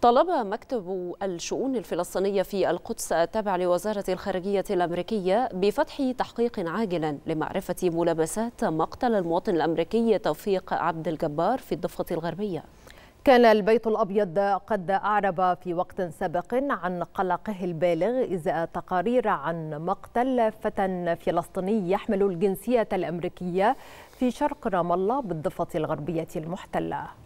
طلب مكتب الشؤون الفلسطينية في القدس التابع لوزارة الخارجية الأمريكية بفتح تحقيق عاجلا لمعرفة ملابسات مقتل المواطن الأمريكي توفيق عبد الجبار في الضفة الغربية كان البيت الأبيض قد أعرب في وقت سابق عن قلقه البالغ إزاء تقارير عن مقتل فتى فلسطيني يحمل الجنسية الأمريكية في شرق رام الله بالضفة الغربية المحتلة